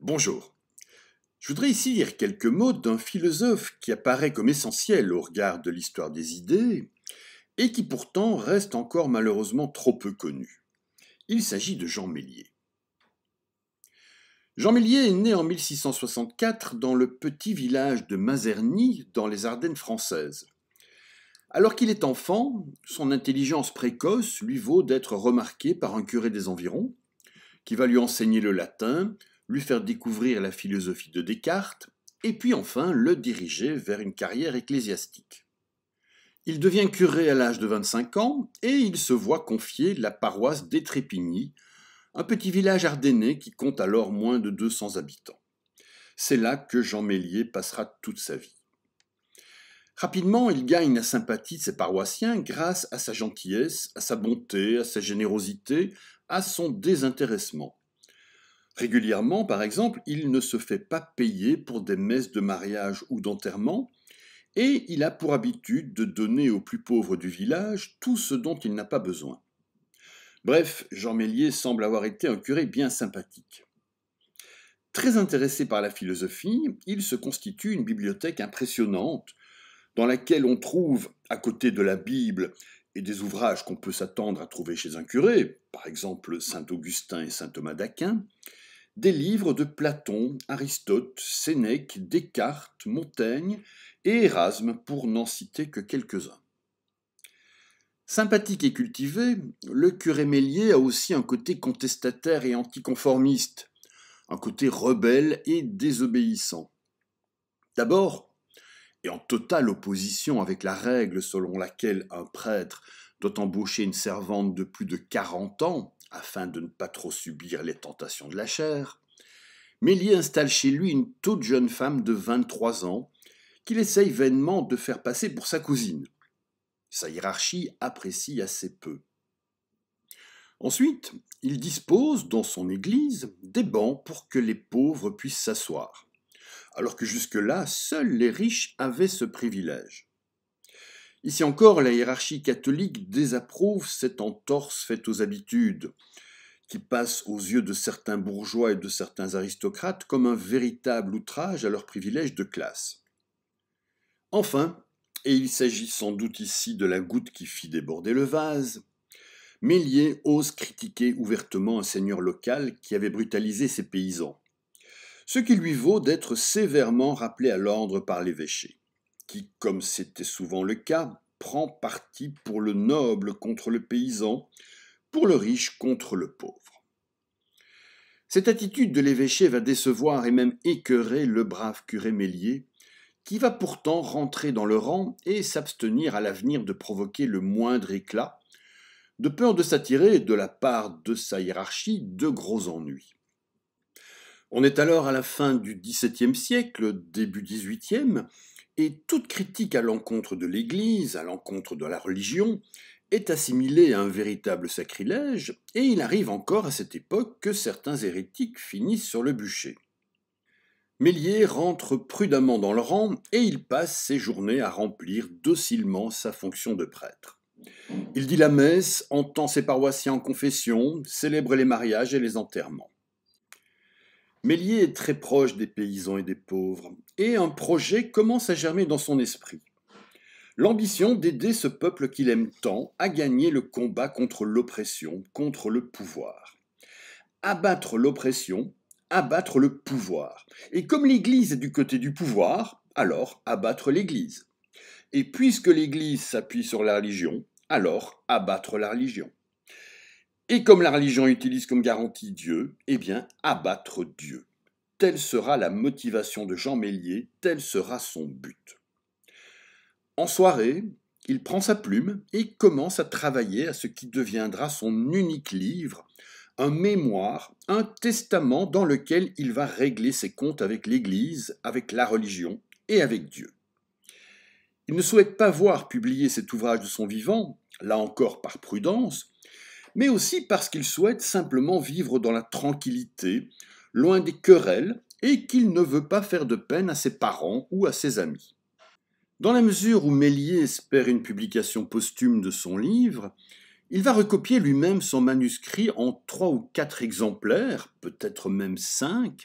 Bonjour. Je voudrais ici dire quelques mots d'un philosophe qui apparaît comme essentiel au regard de l'histoire des idées et qui pourtant reste encore malheureusement trop peu connu. Il s'agit de Jean Méliès. Jean Méliès est né en 1664 dans le petit village de Mazerny dans les Ardennes françaises. Alors qu'il est enfant, son intelligence précoce lui vaut d'être remarqué par un curé des environs, qui va lui enseigner le latin lui faire découvrir la philosophie de Descartes, et puis enfin le diriger vers une carrière ecclésiastique. Il devient curé à l'âge de 25 ans et il se voit confier la paroisse d'Étrépigny, un petit village ardennais qui compte alors moins de 200 habitants. C'est là que Jean Mélier passera toute sa vie. Rapidement, il gagne la sympathie de ses paroissiens grâce à sa gentillesse, à sa bonté, à sa générosité, à son désintéressement. Régulièrement, par exemple, il ne se fait pas payer pour des messes de mariage ou d'enterrement, et il a pour habitude de donner aux plus pauvres du village tout ce dont il n'a pas besoin. Bref, Jean Mélier semble avoir été un curé bien sympathique. Très intéressé par la philosophie, il se constitue une bibliothèque impressionnante, dans laquelle on trouve, à côté de la Bible et des ouvrages qu'on peut s'attendre à trouver chez un curé, par exemple Saint Augustin et Saint Thomas d'Aquin, des livres de Platon, Aristote, Sénèque, Descartes, Montaigne et Erasme, pour n'en citer que quelques-uns. Sympathique et cultivé, le curé Mélier a aussi un côté contestataire et anticonformiste, un côté rebelle et désobéissant. D'abord, et en totale opposition avec la règle selon laquelle un prêtre doit embaucher une servante de plus de 40 ans, afin de ne pas trop subir les tentations de la chair, Mélié installe chez lui une toute jeune femme de 23 ans qu'il essaye vainement de faire passer pour sa cousine. Sa hiérarchie apprécie assez peu. Ensuite, il dispose dans son église des bancs pour que les pauvres puissent s'asseoir, alors que jusque-là seuls les riches avaient ce privilège. Ici encore, la hiérarchie catholique désapprouve cette entorse faite aux habitudes, qui passe aux yeux de certains bourgeois et de certains aristocrates comme un véritable outrage à leurs privilèges de classe. Enfin, et il s'agit sans doute ici de la goutte qui fit déborder le vase, Méliès ose critiquer ouvertement un seigneur local qui avait brutalisé ses paysans, ce qui lui vaut d'être sévèrement rappelé à l'ordre par l'évêché qui, comme c'était souvent le cas, prend parti pour le noble contre le paysan, pour le riche contre le pauvre. Cette attitude de l'évêché va décevoir et même écœurer le brave curé Mélier, qui va pourtant rentrer dans le rang et s'abstenir à l'avenir de provoquer le moindre éclat, de peur de s'attirer de la part de sa hiérarchie de gros ennuis. On est alors à la fin du XVIIe siècle, début XVIIIe, et toute critique à l'encontre de l'Église, à l'encontre de la religion, est assimilée à un véritable sacrilège, et il arrive encore à cette époque que certains hérétiques finissent sur le bûcher. Mélier rentre prudemment dans le rang et il passe ses journées à remplir docilement sa fonction de prêtre. Il dit la messe, entend ses paroissiens en confession, célèbre les mariages et les enterrements. Méliès est très proche des paysans et des pauvres, et un projet commence à germer dans son esprit. L'ambition d'aider ce peuple qu'il aime tant à gagner le combat contre l'oppression, contre le pouvoir. Abattre l'oppression, abattre le pouvoir. Et comme l'Église est du côté du pouvoir, alors abattre l'Église. Et puisque l'Église s'appuie sur la religion, alors abattre la religion. Et comme la religion utilise comme garantie Dieu, eh bien, abattre Dieu. Telle sera la motivation de Jean Mélier, tel sera son but. En soirée, il prend sa plume et commence à travailler à ce qui deviendra son unique livre, un mémoire, un testament dans lequel il va régler ses comptes avec l'Église, avec la religion et avec Dieu. Il ne souhaite pas voir publier cet ouvrage de son vivant, là encore par prudence, mais aussi parce qu'il souhaite simplement vivre dans la tranquillité, loin des querelles, et qu'il ne veut pas faire de peine à ses parents ou à ses amis. Dans la mesure où Méliès espère une publication posthume de son livre, il va recopier lui-même son manuscrit en trois ou quatre exemplaires, peut-être même cinq,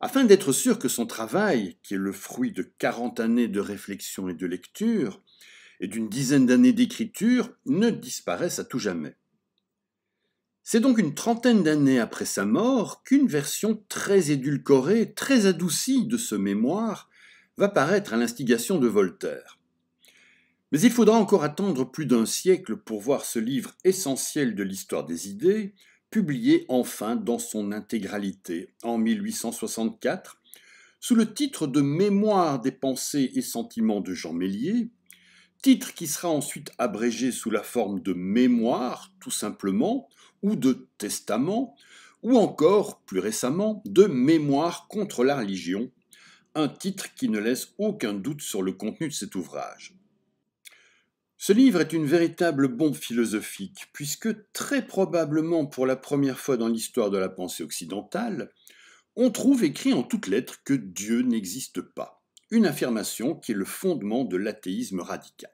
afin d'être sûr que son travail, qui est le fruit de quarante années de réflexion et de lecture, et d'une dizaine d'années d'écriture, ne disparaisse à tout jamais. C'est donc une trentaine d'années après sa mort qu'une version très édulcorée, très adoucie de ce mémoire va paraître à l'instigation de Voltaire. Mais il faudra encore attendre plus d'un siècle pour voir ce livre essentiel de l'histoire des idées publié enfin dans son intégralité en 1864 sous le titre de Mémoire des pensées et sentiments de Jean Mélier, titre qui sera ensuite abrégé sous la forme de Mémoire tout simplement ou de testament, ou encore, plus récemment, de Mémoire contre la religion, un titre qui ne laisse aucun doute sur le contenu de cet ouvrage. Ce livre est une véritable bombe philosophique, puisque très probablement pour la première fois dans l'histoire de la pensée occidentale, on trouve écrit en toutes lettres que Dieu n'existe pas, une affirmation qui est le fondement de l'athéisme radical.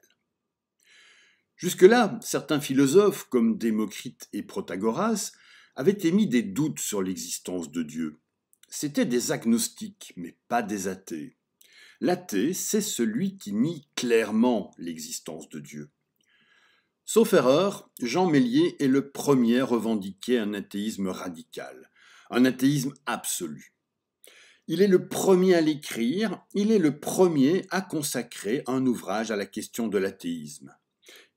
Jusque-là, certains philosophes, comme Démocrite et Protagoras, avaient émis des doutes sur l'existence de Dieu. C'étaient des agnostiques, mais pas des athées. L'athée, c'est celui qui nie clairement l'existence de Dieu. Sauf erreur, Jean Mélier est le premier à revendiquer un athéisme radical, un athéisme absolu. Il est le premier à l'écrire, il est le premier à consacrer un ouvrage à la question de l'athéisme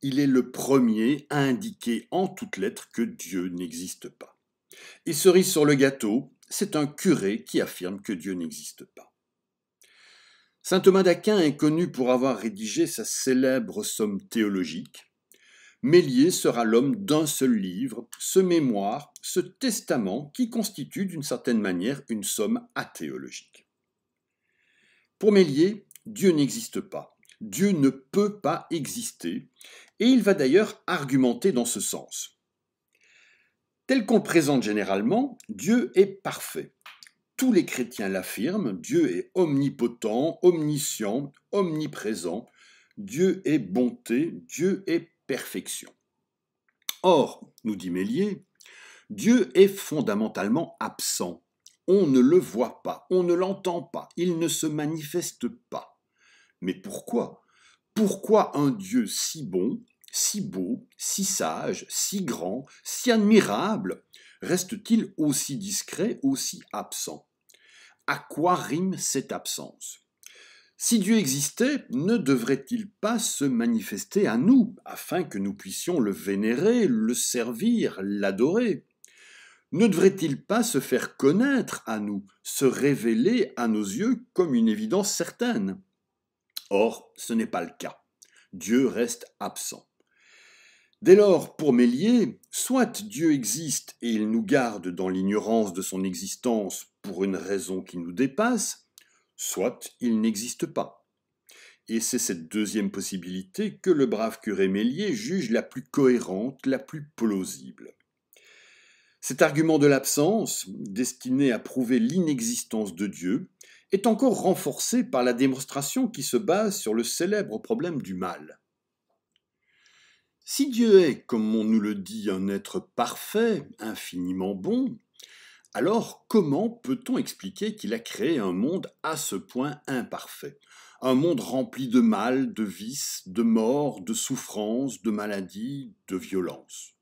il est le premier à indiquer en toutes lettres que Dieu n'existe pas. Et cerise sur le gâteau, c'est un curé qui affirme que Dieu n'existe pas. Saint Thomas d'Aquin est connu pour avoir rédigé sa célèbre somme théologique. Mélier sera l'homme d'un seul livre, ce mémoire, ce testament qui constitue d'une certaine manière une somme athéologique. Pour mélié Dieu n'existe pas, Dieu ne peut pas exister, et il va d'ailleurs argumenter dans ce sens. Tel qu'on présente généralement, Dieu est parfait. Tous les chrétiens l'affirment, Dieu est omnipotent, omniscient, omniprésent, Dieu est bonté, Dieu est perfection. Or, nous dit Mélier, Dieu est fondamentalement absent. On ne le voit pas, on ne l'entend pas, il ne se manifeste pas. Mais pourquoi Pourquoi un Dieu si bon, si beau, si sage, si grand, si admirable reste-t-il aussi discret, aussi absent À quoi rime cette absence si Dieu existait, ne devrait-il pas se manifester à nous, afin que nous puissions le vénérer, le servir, l'adorer Ne devrait-il pas se faire connaître à nous, se révéler à nos yeux comme une évidence certaine Or, ce n'est pas le cas. Dieu reste absent. Dès lors, pour Mélier, soit Dieu existe et il nous garde dans l'ignorance de son existence pour une raison qui nous dépasse, soit il n'existe pas. Et c'est cette deuxième possibilité que le brave curé Mélier juge la plus cohérente, la plus plausible. Cet argument de l'absence, destiné à prouver l'inexistence de Dieu, est encore renforcée par la démonstration qui se base sur le célèbre problème du mal. Si Dieu est, comme on nous le dit, un être parfait, infiniment bon, alors comment peut-on expliquer qu'il a créé un monde à ce point imparfait Un monde rempli de mal, de vices, de morts, de souffrances, de maladies, de violences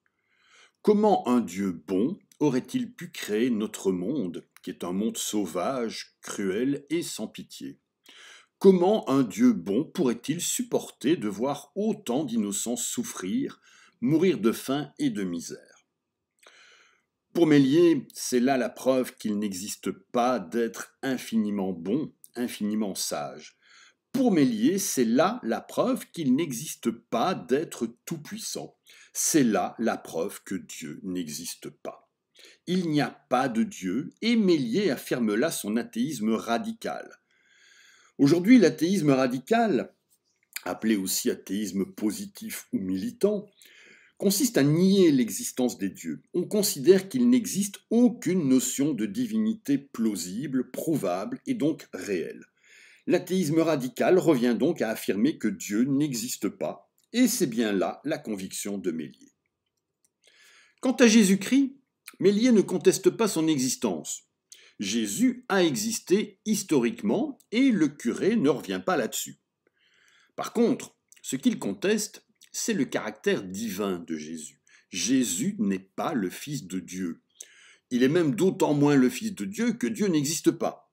Comment un Dieu bon aurait-il pu créer notre monde qui est un monde sauvage, cruel et sans pitié. Comment un Dieu bon pourrait-il supporter de voir autant d'innocents souffrir, mourir de faim et de misère Pour Mélier, c'est là la preuve qu'il n'existe pas d'être infiniment bon, infiniment sage. Pour Mélier, c'est là la preuve qu'il n'existe pas d'être tout-puissant. C'est là la preuve que Dieu n'existe pas. Il n'y a pas de Dieu, et Méliès affirme là son athéisme radical. Aujourd'hui, l'athéisme radical, appelé aussi athéisme positif ou militant, consiste à nier l'existence des dieux. On considère qu'il n'existe aucune notion de divinité plausible, prouvable et donc réelle. L'athéisme radical revient donc à affirmer que Dieu n'existe pas, et c'est bien là la conviction de Méliès. Quant à Jésus-Christ, Méliès ne conteste pas son existence. Jésus a existé historiquement et le curé ne revient pas là-dessus. Par contre, ce qu'il conteste, c'est le caractère divin de Jésus. Jésus n'est pas le Fils de Dieu. Il est même d'autant moins le Fils de Dieu que Dieu n'existe pas.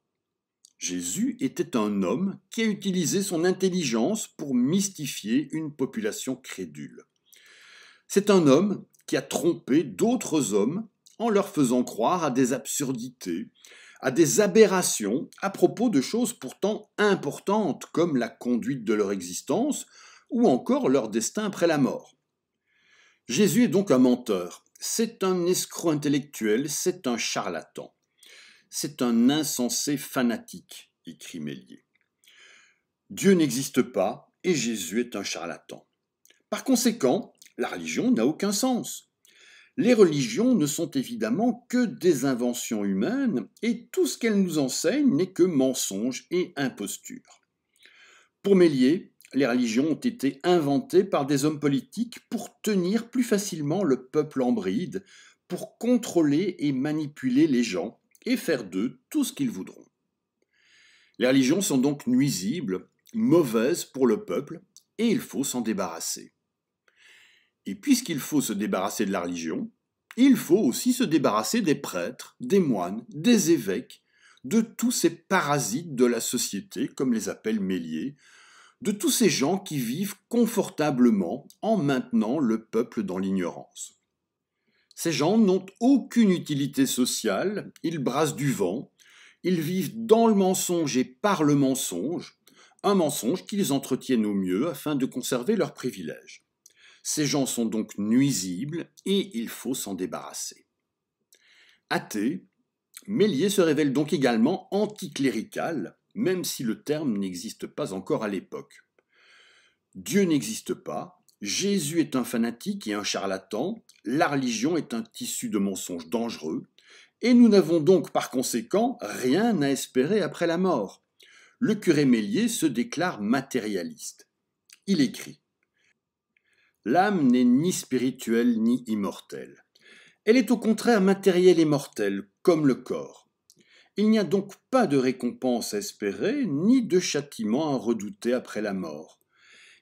Jésus était un homme qui a utilisé son intelligence pour mystifier une population crédule. C'est un homme qui a trompé d'autres hommes en leur faisant croire à des absurdités, à des aberrations à propos de choses pourtant importantes comme la conduite de leur existence ou encore leur destin après la mort. Jésus est donc un menteur, c'est un escroc intellectuel, c'est un charlatan, c'est un insensé fanatique, écrit Mélier. Dieu n'existe pas et Jésus est un charlatan. Par conséquent, la religion n'a aucun sens. Les religions ne sont évidemment que des inventions humaines et tout ce qu'elles nous enseignent n'est que mensonge et imposture. Pour Mélier, les religions ont été inventées par des hommes politiques pour tenir plus facilement le peuple en bride, pour contrôler et manipuler les gens et faire d'eux tout ce qu'ils voudront. Les religions sont donc nuisibles, mauvaises pour le peuple, et il faut s'en débarrasser. Et puisqu'il faut se débarrasser de la religion, il faut aussi se débarrasser des prêtres, des moines, des évêques, de tous ces parasites de la société, comme les appellent Méliès, de tous ces gens qui vivent confortablement en maintenant le peuple dans l'ignorance. Ces gens n'ont aucune utilité sociale, ils brassent du vent, ils vivent dans le mensonge et par le mensonge, un mensonge qu'ils entretiennent au mieux afin de conserver leurs privilèges. Ces gens sont donc nuisibles et il faut s'en débarrasser. Athée, Méliès se révèle donc également anticlérical, même si le terme n'existe pas encore à l'époque. Dieu n'existe pas, Jésus est un fanatique et un charlatan, la religion est un tissu de mensonges dangereux, et nous n'avons donc par conséquent rien à espérer après la mort. Le curé Méliès se déclare matérialiste. Il écrit L'âme n'est ni spirituelle ni immortelle. Elle est au contraire matérielle et mortelle, comme le corps. Il n'y a donc pas de récompense à espérer, ni de châtiment à redouter après la mort.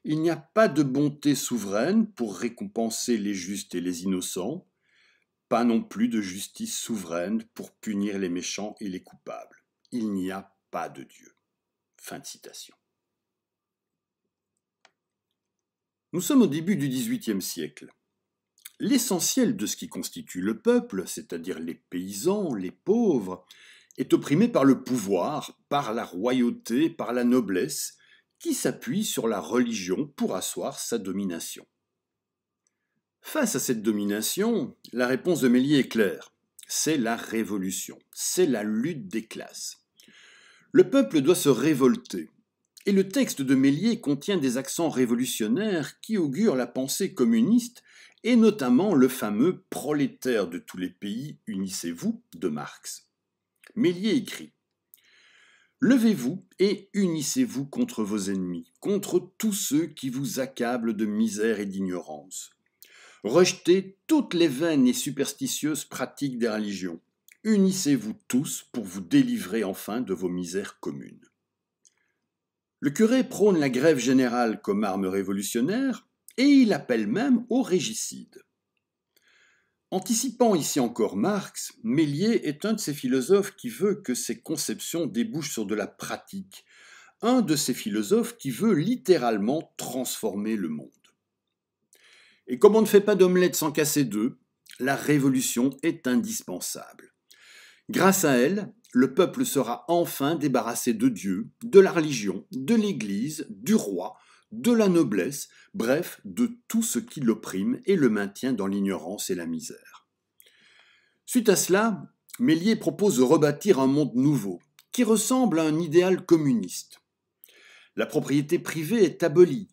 Il n'y a pas de bonté souveraine pour récompenser les justes et les innocents, pas non plus de justice souveraine pour punir les méchants et les coupables. Il n'y a pas de Dieu. Fin de citation. Nous sommes au début du XVIIIe siècle. L'essentiel de ce qui constitue le peuple, c'est-à-dire les paysans, les pauvres, est opprimé par le pouvoir, par la royauté, par la noblesse, qui s'appuie sur la religion pour asseoir sa domination. Face à cette domination, la réponse de Méliès est claire. C'est la révolution, c'est la lutte des classes. Le peuple doit se révolter, et le texte de Méliès contient des accents révolutionnaires qui augurent la pensée communiste et notamment le fameux prolétaire de tous les pays, unissez-vous de Marx. Méliès écrit Levez-vous et unissez-vous contre vos ennemis, contre tous ceux qui vous accablent de misère et d'ignorance. Rejetez toutes les vaines et superstitieuses pratiques des religions. Unissez-vous tous pour vous délivrer enfin de vos misères communes. Le curé prône la grève générale comme arme révolutionnaire et il appelle même au régicide. Anticipant ici encore Marx, Méliès est un de ces philosophes qui veut que ses conceptions débouchent sur de la pratique, un de ces philosophes qui veut littéralement transformer le monde. Et comme on ne fait pas d'omelette sans casser deux, la révolution est indispensable. Grâce à elle, le peuple sera enfin débarrassé de Dieu, de la religion, de l'Église, du roi, de la noblesse, bref, de tout ce qui l'opprime et le maintient dans l'ignorance et la misère. Suite à cela, Méliès propose de rebâtir un monde nouveau, qui ressemble à un idéal communiste. La propriété privée est abolie,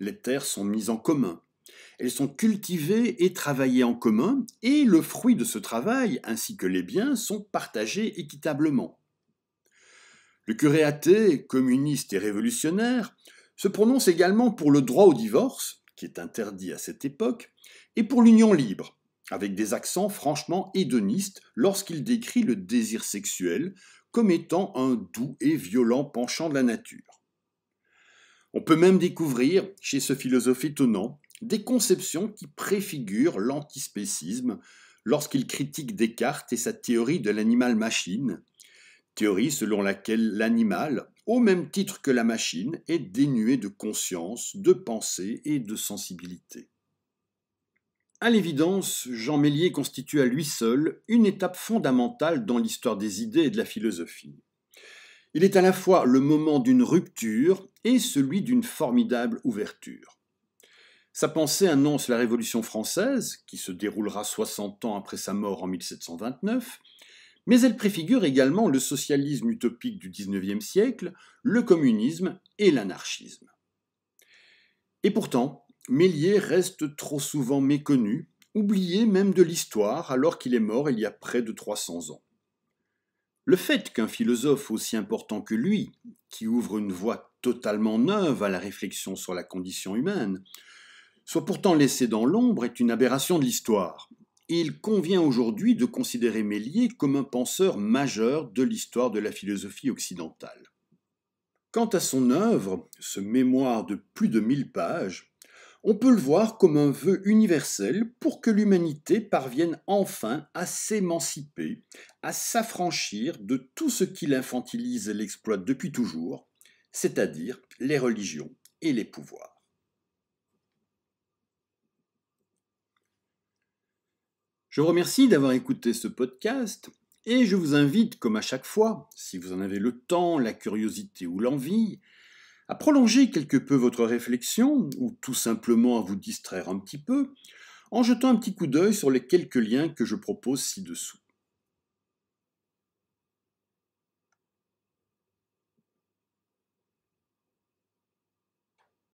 les terres sont mises en commun, elles sont cultivées et travaillées en commun, et le fruit de ce travail, ainsi que les biens, sont partagés équitablement. Le curé athée, communiste et révolutionnaire se prononce également pour le droit au divorce, qui est interdit à cette époque, et pour l'union libre, avec des accents franchement hédonistes lorsqu'il décrit le désir sexuel comme étant un doux et violent penchant de la nature. On peut même découvrir, chez ce philosophe étonnant, des conceptions qui préfigurent l'antispécisme lorsqu'il critique Descartes et sa théorie de l'animal-machine, théorie selon laquelle l'animal, au même titre que la machine, est dénué de conscience, de pensée et de sensibilité. À l'évidence, Jean Mélier constitue à lui seul une étape fondamentale dans l'histoire des idées et de la philosophie. Il est à la fois le moment d'une rupture et celui d'une formidable ouverture. Sa pensée annonce la Révolution française, qui se déroulera 60 ans après sa mort en 1729, mais elle préfigure également le socialisme utopique du XIXe siècle, le communisme et l'anarchisme. Et pourtant, Méliès reste trop souvent méconnu, oublié même de l'histoire alors qu'il est mort il y a près de 300 ans. Le fait qu'un philosophe aussi important que lui, qui ouvre une voie totalement neuve à la réflexion sur la condition humaine, soit pourtant laissé dans l'ombre est une aberration de l'histoire. Il convient aujourd'hui de considérer Méliès comme un penseur majeur de l'histoire de la philosophie occidentale. Quant à son œuvre, ce mémoire de plus de 1000 pages, on peut le voir comme un vœu universel pour que l'humanité parvienne enfin à s'émanciper, à s'affranchir de tout ce qui l'infantilise et l'exploite depuis toujours, c'est-à-dire les religions et les pouvoirs. Je vous remercie d'avoir écouté ce podcast et je vous invite, comme à chaque fois, si vous en avez le temps, la curiosité ou l'envie, à prolonger quelque peu votre réflexion ou tout simplement à vous distraire un petit peu en jetant un petit coup d'œil sur les quelques liens que je propose ci-dessous.